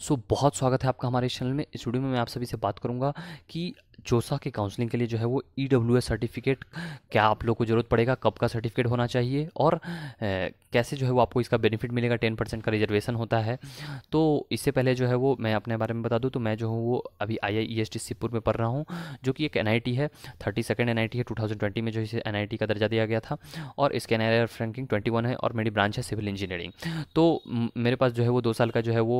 सो so, बहुत स्वागत है आपका हमारे चैनल में इस वीडियो में मैं आप सभी से बात करूंगा कि जोसा के काउंसलिंग के लिए जो है वो ई e सर्टिफिकेट क्या आप लोग को ज़रूरत पड़ेगा कब का सर्टिफिकेट होना चाहिए और ए, कैसे जो है वो आपको इसका बेनिफिट मिलेगा टेन परसेंट का रिजर्वेशन होता है तो इससे पहले जो है वो मैं अपने बारे में बता दूँ तो मैं जो हूँ वो अभी आई आई e सिपुर में पढ़ रहा हूँ जो कि एक एन है थर्टी सेकेंड एन है टू में जो इसे एन का दर्जा दिया गया था और इसके एन रैंकिंग ट्वेंटी है और मेरी ब्रांच है सिविल इंजीनियरिंग तो मेरे पास जो है वो दो साल का जो है वो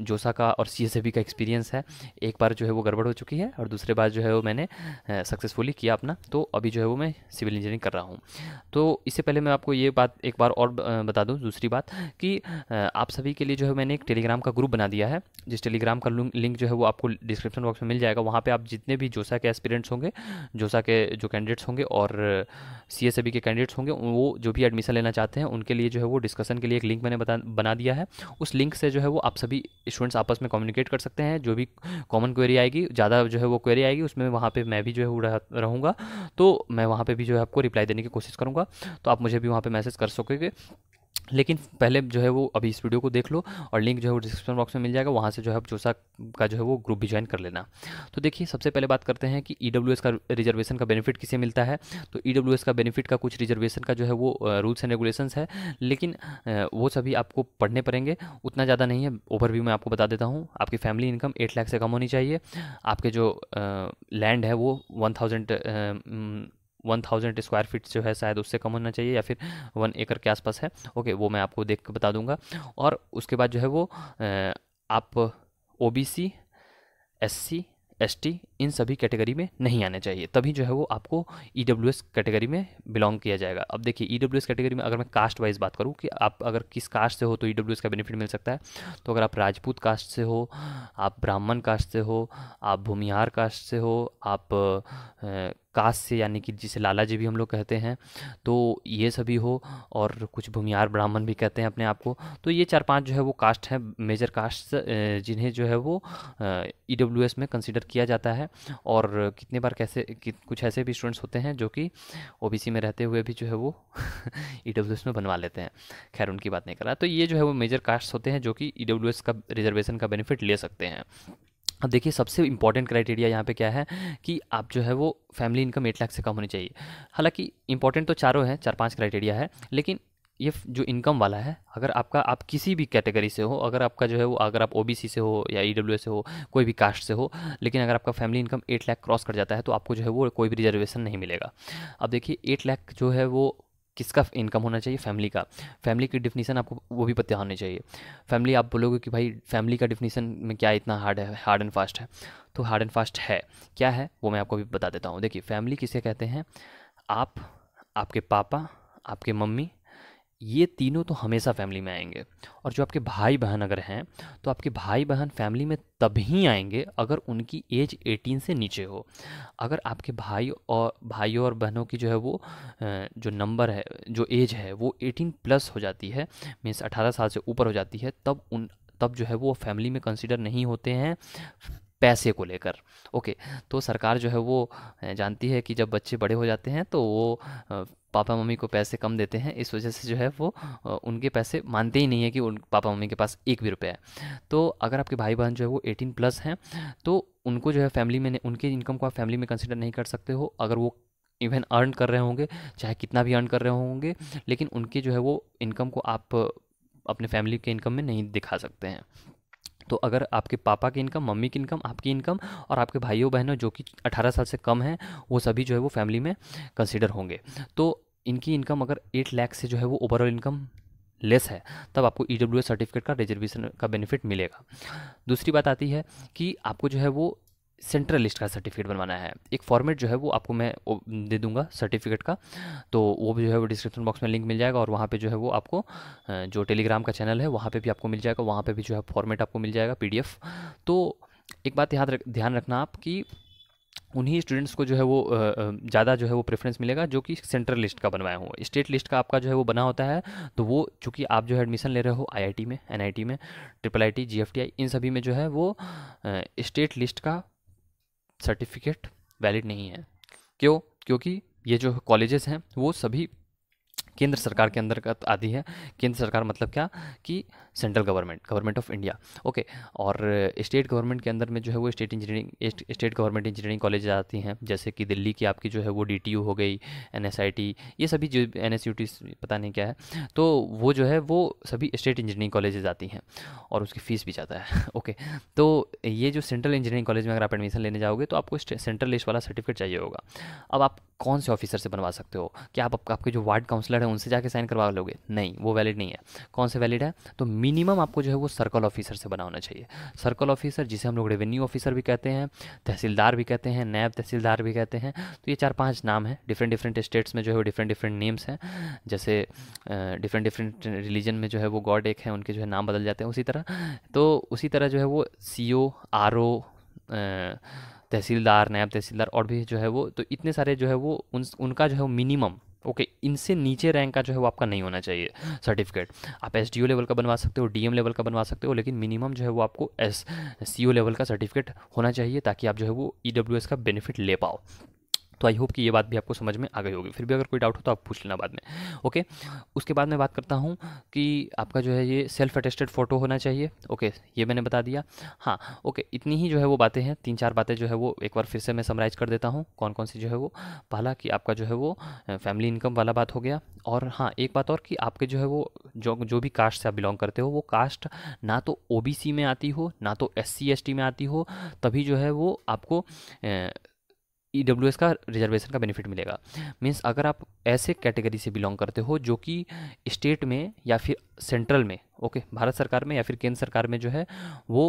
जोसा का और सी का एक्सपीरियंस है एक बार जो है वो गड़बड़ हो चुकी है और दूसरे बार जो है वो मैंने सक्सेसफुली किया अपना तो अभी जो है वो मैं सिविल इंजीनियरिंग कर रहा हूँ तो इससे पहले मैं आपको ये बात एक बार और बता दूँ दूसरी बात कि आप सभी के लिए जो है मैंने एक टेलीग्राम का ग्रुप बना दिया है जिस टेलीग्राम का लिंक जो है वो आपको डिस्क्रिप्शन बॉक्स में मिल जाएगा वहाँ पर आप जितने भी जोसा के एस्पिरेंट्स होंगे जोसा के जो कैंडिडेट्स होंगे और सी एस e के कैंडिडेट्स होंगे वो जो भी एडमिशन लेना चाहते हैं उनके लिए जो है वो डिस्कशन के लिए एक लिंक मैंने बना दिया है उस लिंक से जो है वो आप सभी स्टूडेंट्स आपस में कम्युनिकेट कर सकते हैं जो भी कॉमन क्वेरी आएगी ज़्यादा जो है वो क्वेरी आएगी उसमें वहाँ पर मैं भी जो है रहूँगा तो मैं वहाँ पर भी जो है आपको रिप्लाई देने की कोशिश करूँगा तो आप मुझे भी वहाँ पर मैसेज कर सकोगे लेकिन पहले जो है वो अभी इस वीडियो को देख लो और लिंक जो है वो डिस्क्रिप्शन बॉक्स में मिल जाएगा वहाँ से जो है आप जोसा का जो है वो ग्रुप भी ज्वाइन कर लेना तो देखिए सबसे पहले बात करते हैं कि ई e का रिजर्वेशन का बेनिफिट किसे मिलता है तो ई e का बेनिफिट का कुछ रिजर्वेशन का जो है वो रूल्स एंड रेगुलेशंस है लेकिन वो सभी आपको पढ़ने पड़ेंगे उतना ज़्यादा नहीं है ओवरव्यू मैं आपको बता देता हूँ आपकी फैमिली इनकम एट लाख से कम होनी चाहिए आपके जो लैंड है वो one thousand one thousand square feet जो है शायद उससे कम होना चाहिए या फिर वन एकड़ के आसपास है ओके वो मैं आपको देख के बता दूंगा और उसके बाद जो है वो आप O B C S C S T इन सभी कैटेगरी में नहीं आने चाहिए तभी जो है वो आपको ई e कैटेगरी में बिलोंग किया जाएगा अब देखिए ई e कैटेगरी में अगर मैं कास्ट वाइज बात करूँ कि आप अगर किस कास्ट से हो तो ई e का बेनिफिट मिल सकता है तो अगर आप राजपूत कास्ट से हो आप ब्राह्मण कास्ट से हो आप भूमिहार कास्ट से हो आप कास्ट से यानी कि जिसे लाला जी भी हम लोग कहते हैं तो ये सभी हो और कुछ भूमिहार ब्राह्मण भी कहते हैं अपने आप को तो ये चार पांच जो है वो कास्ट हैं मेजर कास्ट जिन्हें जो है वो ई में कंसिडर किया जाता है है और कितने बार कैसे कि, कुछ ऐसे भी स्टूडेंट्स होते हैं जो कि ओ में रहते हुए भी जो है वो ई e में बनवा लेते हैं खैर उनकी बात नहीं कर रहा तो ये जो है वो मेजर कास्ट होते हैं जो कि ई e का रिजर्वेशन का बेनिफिट ले सकते हैं अब देखिए सबसे इम्पॉर्टेंट क्राइटेरिया यहाँ पे क्या है कि आप जो है वो फैमिली इनकम एट लाख से कम होनी चाहिए हालांकि इंपॉर्टेंट तो चारों हैं चार पांच क्राइटेरिया है लेकिन ये जो इनकम वाला है अगर आपका आप किसी भी कैटेगरी से हो अगर आपका जो है वो अगर आप ओबीसी से हो या ई e से हो कोई भी कास्ट से हो लेकिन अगर आपका family income eight lakh cross कर जाता है तो आपको जो है वो कोई भी रिजर्वेशन नहीं मिलेगा अब देखिए एट लाख जो है वो किसका इनकम होना चाहिए फैमिली का फैमिली की डिफिनीसन आपको वो भी पता होनी चाहिए फैमिली आप बोलोगे कि भाई फैमिली का डिफिनीसन में क्या इतना हार्ड है हार्ड एंड फास्ट है तो हार्ड एंड फास्ट है क्या है वो मैं आपको भी बता देता हूँ देखिए फैमिली किसे कहते हैं आप आपके पापा आपके मम्मी ये तीनों तो हमेशा फैमिली में आएंगे और जो आपके भाई बहन अगर हैं तो आपके भाई बहन फैमिली में तभी आएंगे अगर उनकी एज 18 से नीचे हो अगर आपके भाई और भाइयों और बहनों की जो है वो जो नंबर है जो एज है वो 18 प्लस हो जाती है मीन्स 18 साल से ऊपर हो जाती है तब उन तब जो है वो फैमिली में कंसिडर नहीं होते हैं पैसे को लेकर ओके तो सरकार जो है वो जानती है कि जब बच्चे बड़े हो जाते हैं तो वो पापा मम्मी को पैसे कम देते हैं इस वजह से जो है वो उनके पैसे मानते ही नहीं है कि उन पापा मम्मी के पास एक भी रुपया है तो अगर आपके भाई बहन जो है वो एटीन प्लस हैं तो उनको जो है फैमिली में उनके इनकम को आप फैमिली में कंसिडर नहीं कर सकते हो अगर वो इवन अर्न कर रहे होंगे चाहे कितना भी अर्न कर रहे होंगे लेकिन उनके जो है वो इनकम को आप अपने फैमिली के इनकम में नहीं दिखा सकते हैं तो अगर आपके पापा की इनकम मम्मी की इनकम आपकी इनकम और आपके भाइयों बहनों जो कि अठारह साल से कम हैं वो सभी जो है वो फैमिली में कंसिडर होंगे तो इनकी इनकम अगर एट लैख से जो है वो ओवरऑल इनकम लेस है तब आपको ई e सर्टिफिकेट का रिजर्वेशन का बेनिफिट मिलेगा दूसरी बात आती है कि आपको जो है वो सेंट्रल लिस्ट का सर्टिफिकेट बनवाना है एक फॉर्मेट जो है वो आपको मैं दे दूंगा सर्टिफिकेट का तो वो भी जो है वो डिस्क्रिप्शन बॉक्स में लिंक मिल जाएगा और वहाँ पे जो है वो आपको जो टेलीग्राम का चैनल है वहाँ पे भी आपको मिल जाएगा वहाँ पे भी जो है फॉर्मेट आपको मिल जाएगा पी तो एक बात याद रख ध्यान रखना आप कि उन्हीं स्टूडेंट्स को जो है वो ज़्यादा जो है वो प्रेफरेंस मिलेगा जो कि सेंट्रल लिस्ट का बनवाया हूँ स्टेट लिस्ट का आपका जो है वो बना होता है तो वो चूँकि आप जो है एडमिशन ले रहे हो आईआईटी में एनआईटी में ट्रिपल आईटी जीएफटीआई इन सभी में जो है वो स्टेट लिस्ट का सर्टिफिकेट वैलिड नहीं है क्यों क्योंकि ये जो कॉलेजेस हैं वो सभी केंद्र सरकार के अंदर आती है केंद्र सरकार मतलब क्या कि central government government of India okay और स्टेट गवर्नमेंट के अंदर में जो है वो state engineering state government engineering college आती हैं जैसे कि दिल्ली की आपकी जो है वो डी हो गई एन ये सभी जो एन पता नहीं क्या है तो वो जो है वो सभी स्टेट इंजीनियरिंग कॉलेजेज आती हैं और उसकी फ़ीस भी ज़्यादा है ओके तो ये जो सेंट्रल इंजीनियरिंग कॉलेज में अगर आप एडमिशन लेने जाओगे तो आपको सेंट्रल लिस्ट वाला सर्टिफिकेट चाहिए होगा अब आप कौन से ऑफिसर से बनवा सकते हो क्या आप, आप आपके जो वार्ड काउंसलर हैं उनसे जाके साइन करवा लोगे नहीं वो वैलिड नहीं है कौन से वैलिड है तो मिनिमम आपको जो है वो सर्कल ऑफिसर से बनाना चाहिए सर्कल ऑफिसर जिसे हम लोग रेवेन्यू ऑफिसर भी कहते हैं तहसीलदार भी कहते हैं नैब तहसीलदार भी कहते हैं तो ये चार पाँच नाम हैं डिफरेंट डिफरेंट स्टेट्स में जो है वो डिफरेंट डिफरेंट नेम्स हैं जैसे डिफरेंट डिफरेंट रिलीजन में जो है वो गॉड एक है उनके जो है नाम बदल जाते हैं उसी तरह तो उसी तरह जो है वो सी ओ आर ओ तहसीलदार नायब तहसीलदार और भी जो है वो तो इतने सारे जो है वो उन उनका जो है वो मिनिमम ओके okay, इनसे नीचे रैंक का जो है वो आपका नहीं होना चाहिए सर्टिफिकेट आप एस लेवल का बनवा सकते हो डीएम लेवल का बनवा सकते हो लेकिन मिनिमम जो है वो आपको एस सी लेवल का सर्टिफिकेट होना चाहिए ताकि आप जो है वो ई e का बेनिफिट ले पाओ तो आई होप कि ये बात भी आपको समझ में आ गई होगी फिर भी अगर कोई डाउट हो तो आप पूछ लेना बाद में ओके उसके बाद मैं बात करता हूँ कि आपका जो है ये सेल्फ अटेस्टेड फ़ोटो होना चाहिए ओके ये मैंने बता दिया हाँ ओके इतनी ही जो है वो बातें हैं तीन चार बातें जो है वो एक बार फिर से मैं समराइज कर देता हूँ कौन कौन सी जो है वो पहला कि आपका जो है वो फैमिली इनकम वाला बात हो गया और हाँ एक बात और कि आपके जो है वो जो जो भी कास्ट से आप बिलोंग करते हो वो कास्ट ना तो ओ में आती हो ना तो एस सी में आती हो तभी जो है वो आपको ई डब्ल्यू एस का रिजर्वेशन का बेनिफिट मिलेगा मीन्स अगर आप ऐसे कैटेगरी से बिलोंग करते हो जो कि स्टेट में या फिर सेंट्रल में ओके भारत सरकार में या फिर केंद्र सरकार में जो है वो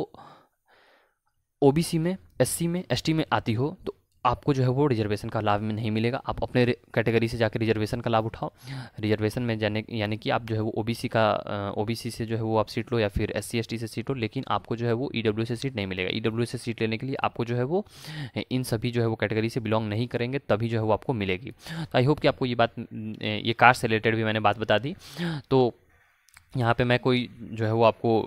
ओबीसी में एससी में एसटी में आती हो तो आपको जो है वो रिजर्वेशन का लाभ में नहीं मिलेगा आप अपने कैटेगरी से जाकर रिजर्वेशन का लाभ उठाओ रिजर्वेशन में जाने यानी कि आप जो है वो ओबीसी का ओबीसी से जो है वो आप सीट लो या फिर एस सी से सीट लो लेकिन आपको जो है वो ई e से सीट नहीं मिलेगा ई e से सीट लेने के लिए आपको जो है वो इन सभी जो है वो कैटेगरी से बिलोंग नहीं करेंगे तभी जो है वो आपको मिलेगी तो आई होप कि आपको ये बात ये कार से रिलेटेड भी मैंने बात बता दी तो यहाँ पर मैं कोई जो है वो आपको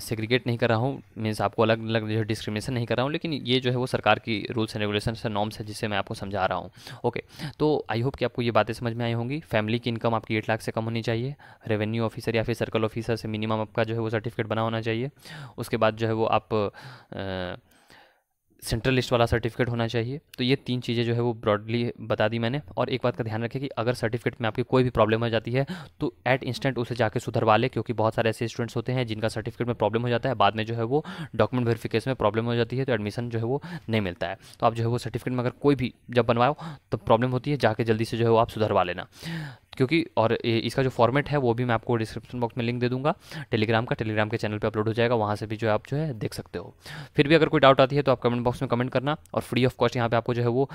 सेग्रीगेट नहीं कर रहा हूँ मीन्स आपको अलग अलग जो है डिस्क्रिमिनेशन नहीं कर रहा हूँ लेकिन ये जो है वो सरकार की रूल्स एंड रेगुलेशन से नॉर्म्स है जिसे मैं आपको समझा रहा हूँ ओके तो आई होप कि आपको ये बातें समझ में आई होंगी फैमिली की इनकम आपकी एट लाख से कम होनी चाहिए रेवेन्यू ऑफिसर या फिर सर्कल ऑफिसर से मिनिमम आपका जो है वो सर्टिफिकेट बना होना चाहिए उसके बाद जो है वो आप आ, सेंट्रल लिस्ट वाला सर्टिफिकेट होना चाहिए तो ये तीन चीज़ें जो है वो ब्रॉडली बता दी मैंने और एक बात का ध्यान रखें कि अगर सर्टिफिकेट में आपकी कोई भी प्रॉब्लम हो जाती है तो एट इंस्टेंट उसे जाके सुधरवा ले क्योंकि बहुत सारे ऐसे स्टूडेंट्स होते हैं जिनका सर्टिफिकेट में प्रॉब्लम हो जाता है बाद में जो है वो डॉक्यूमेंट वेरिफिकेशन में प्रॉब्लम हो जाती है तो एडमिशन जो है वो नहीं मिलता है तो आप जो है वो सर्टिफिकेट में अगर कोई भी जब बनवाओ तो प्रॉब्लम होती है जाके जल्दी से जो है वो आप सुधरवा लेना क्योंकि और इसका जो फॉर्मेट है वो भी मैं आपको डिस्क्रिप्शन बॉक्स में लिंक दे दूंगा टेलीग्राम का टेलीग्राम के चैनल पे अपलोड हो जाएगा वहाँ से भी जो है आप जो है देख सकते हो फिर भी अगर कोई डाउट आती है तो आप कमेंट बॉक्स में कमेंट करना और फ्री ऑफ कॉस्ट यहाँ पे आपको जो है वो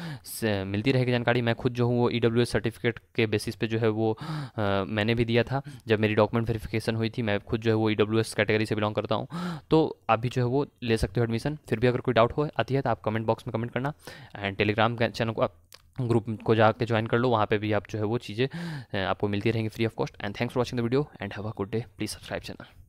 मिलती रहेगी जानकारी मैं खुद जो हूँ वो ई e सर्टिफिकेट के बेसिस पे जो है वो आ, मैंने भी दिया था जब मेरी डॉक्यूमेंट वेरीफिकेशन हुई थी मैं खुद जो है वो ई e कैटेगरी से बिलोंग करता हूँ तो आप भी जो है वो ले सकते हो एडमिशन फिर भी अगर कोई डाउट हो आती है तो आप कमेंट बॉक्स में कमेंट करना एंड टेलीग्राम चैनल को आप ग्रुप को जाके ज्वाइन कर लो वहाँ पे भी आप जो है वो चीज़ें आपको मिलती रहेंगी free of cost and thanks for watching the video and have a good day please subscribe channel